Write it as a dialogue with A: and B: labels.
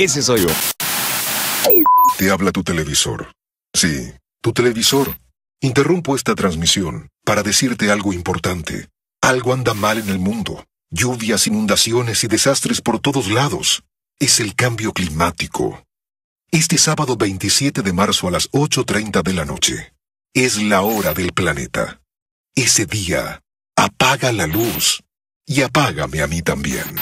A: Ese soy yo. Te habla tu televisor. Sí, tu televisor. Interrumpo esta transmisión para decirte algo importante. Algo anda mal en el mundo. Lluvias, inundaciones y desastres por todos lados. Es el cambio climático. Este sábado 27 de marzo a las 8.30 de la noche. Es la hora del planeta. Ese día,
B: apaga la luz y apágame a mí también.